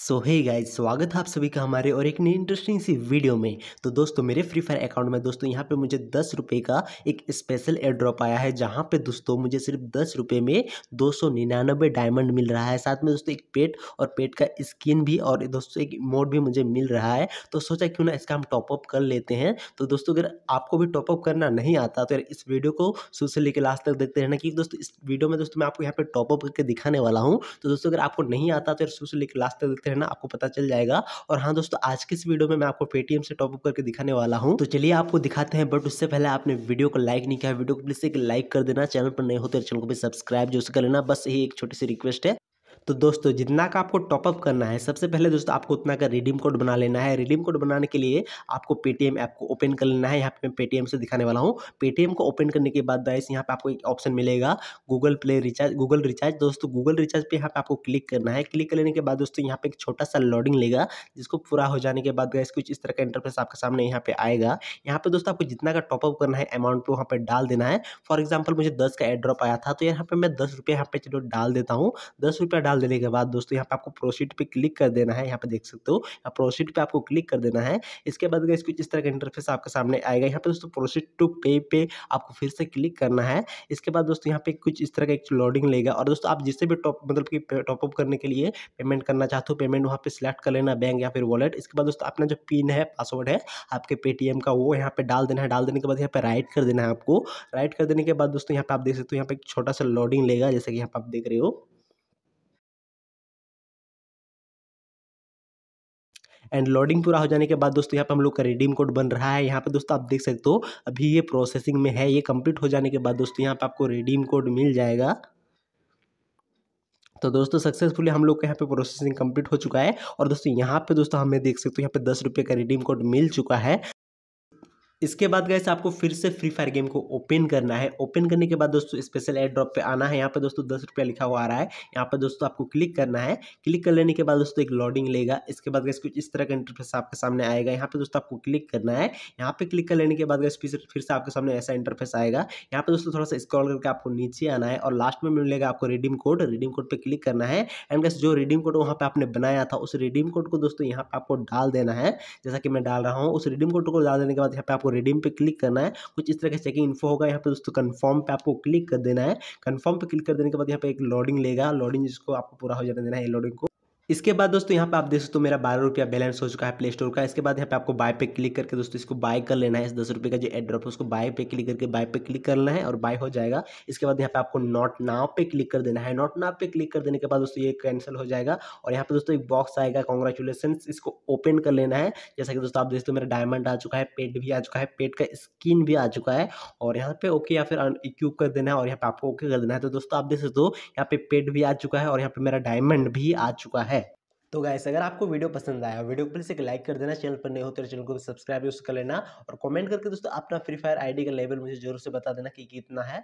सो hey guys स्वागत है आप सभी का हमारे और एक नई इंटरेस्टिंग सी वीडियो में तो दोस्तों मेरे फ्री फायर अकाउंट में दोस्तों यहाँ पे मुझे दस रुपये का एक स्पेशल एयर ड्रॉप आया है जहाँ पे दोस्तों मुझे सिर्फ दस रुपये में दो सौ निन्यानबे डायमंड मिल रहा है साथ में दोस्तों एक पेट और पेट का स्किन भी और दोस्तों एक मोड भी मुझे मिल रहा है तो सोचा क्यों ना इसका हम टॉपअप कर लेते हैं तो दोस्तों अगर आपको भी टॉपअप करना नहीं आता तो यार इस वीडियो को शुरू से लेकर लास्ट तक देखते रहना क्योंकि दोस्तों इस वीडियो में दोस्तों मैं आपको यहाँ पर टॉपअप करके दिखाने वाला हूँ तो दोस्तों अगर आपको नहीं आता तो यार शुरू से लेकर लास्ट तक देखते सकते हैं ना आपको पता चल जाएगा और हाँ दोस्तों आज की इस वीडियो में मैं आपको पेटीएम से टॉपअप करके दिखाने वाला हूँ तो चलिए आपको दिखाते हैं बट उससे पहले आपने वीडियो को लाइक नहीं किया वीडियो को प्लीज एक लाइक कर देना चैनल पर नहीं होते तो चैनल को भी सब्सक्राइब जो कर लेना बस यही एक छोटी सी रिक्वेस्ट है तो दोस्तों जितना का आपको टॉपअप करना है सबसे पहले दोस्तों आपको उतना का रिडीम कोड बना लेना है रिडीम कोड बनाने के लिए आपको पेटीएम ऐप को ओपन कर लेना है यहाँ पे मैं पेटीएम से दिखाने वाला हूँ पेटीएम को ओपन करने के बाद दाइस यहाँ पे आपको एक ऑप्शन मिलेगा Google play recharge Google recharge दोस्तों गूगल रिचार्ज पर यहाँ पे आपको क्लिक करना है क्लिक करने के बाद दोस्तों यहाँ पे एक छोटा सा लॉडिंग लेगा जिसको पूरा हो जाने के बाद गाइस कुछ इस तरह का इंटरफेस आपके सामने यहाँ पे आएगा यहाँ पे दोस्तों आपको जितना का टॉपअप करना है अमाउंट पर वहाँ पर डाल देना है फॉर एग्जाम्पल मुझे दस का एड्रॉप आया था तो यहाँ पे मैं दस रुपये यहाँ पे चलो डाल देता हूँ दस रुपया डाल डाल देने के बाद दोस्तों यहाँ पर आपको प्रोसीड पर क्लिक कर देना है यहाँ पर देख सकते हो यहाँ प्रोसीड पर आपको क्लिक कर देना है इसके बाद अगर इसको इस तरह का इंटरफेस आपके सामने आएगा यहाँ पर दोस्तों प्रोसीड टू पे पे आपको फिर से क्लिक करना है इसके बाद दोस्तों यहाँ पे कुछ इस तरह का एक लोडिंग लेगा और दोस्तों आप जिससे भी टॉप मतलब कि टॉपअप करने के लिए पेमेंट करना चाहते हो पेमेंट वहाँ पे सिलेक्ट कर लेना बैंक या फिर वॉलेट इसके बाद दोस्तों अपना जो पिन है पासवर्ड है आपके पेटीएम का वो यहाँ पे डाल देना है डाल देने के बाद यहाँ पे राइट कर देना है आपको राइट कर देने के बाद दोस्तों यहाँ पे आप देख सकते हो यहाँ पे एक छोटा सा लोडिंग लेगा जैसे कि यहाँ पे आप देख रहे हो एंड लोडिंग पूरा हो जाने के बाद दोस्तों यहाँ पर हम लोग का रिडीम कोड बन रहा है यहाँ पर दोस्तों आप देख सकते हो अभी ये प्रोसेसिंग में है ये कंप्लीट हो जाने के बाद दोस्तों यहाँ पर आपको रिडीम कोड मिल जाएगा तो दोस्तों सक्सेसफुली हम लोग का यहाँ पे प्रोसेसिंग कंप्लीट हो चुका है और दोस्तों यहाँ पे दोस्तों हमें देख सकते हो यहाँ पे दस रुपये का रिडीम कोड मिल चुका है इसके बाद गए आपको फिर से फ्री फायर गेम को ओपन करना है ओपन करने के बाद दोस्तों स्पेशल एड ड्रॉप पे आना है यहाँ पे दोस्तों दस रुपया लिखा हुआ आ रहा है यहाँ पे दोस्तों आपको क्लिक करना है क्लिक कर लेने के बाद दोस्तों एक लॉडिंग लेगा इसके बाद गैस कुछ इस तरह का इंटरफेस आपके सामने आएगा यहाँ पे दोस्तों आपको क्लिक करना है यहाँ पे क्लिक कर लेने के बाद गए फिर फिर से आपके सामने ऐसा इंटरफेस आएगा यहाँ पे दोस्तों थोड़ा सा स्क्रॉल करके आपको नीचे आना है और लास्ट में मिलेगा आपको रिडीम कोड रिडीम कोड पर क्लिक करना है एंड गैस जो रिडीम कोड वहाँ पर आपने बनाया था उस रिडीम कोड को दोस्तों यहाँ पे आपको डाल देना है जैसा कि मैं डाल रहा हूँ उस रिडीम कोड को डाल देने के बाद यहाँ पे आपको आपको रिडीम पे क्लिक करना है कुछ इस तरह का चेकिंग इन्फो होगा यहाँ पे दोस्तों कन्फर्म पे आपको क्लिक कर देना है कन्फर्म पे क्लिक कर देने के बाद यहाँ पे एक लॉडिंग लेगा लॉडिंग जिसको आपको पूरा हो जाने देना है लोडिंग को इसके बाद दोस्तों यहाँ पे आप देख सकते हो मेरा बारह रुपया बैलेंस हो चुका है प्ले स्टोर का इसके बाद यहाँ पे आपको बाय पे क्लिक करके दोस्तों इसको बाय कर लेना है इस दस रुपये का जो एड्रॉप है उसको बाय पे क्लिक करके बाय पे क्लिक करना है और बाय हो जाएगा इसके बाद यहाँ पे आपको नॉट नाव पे क्लिक कर देना है नॉट नाव पे क्लिक कर देने के बाद दोस्तों ये कैंसिल हो जाएगा और यहाँ पे दोस्तों एक बॉक्स आएगा कॉन्ग्रेचुलेसन इसको ओपन कर लेना है जैसा कि दोस्तों आप देखते हो मेरा डायमंड आ चुका है पेट भी आ चुका है पेट का स्किन भी आ चुका है और यहाँ पे ओके या फिर इक्यूब कर देना है और यहाँ पे आपको ओके कर देना है तो दोस्तों आप देख सकते हो यहाँ पे पेट भी आ चुका है और यहाँ पे मेरा डायमंड भी आ चुका है तो गाइस अगर आपको वीडियो पसंद आया वीडियो को प्लीज़ एक लाइक कर देना चैनल पर नहीं हो तो चैनल को सब्सक्राइब कर लेना और कमेंट करके दोस्तों अपना फ्री फायर आईडी का लेवल मुझे जरूर से बता देना कि कितना है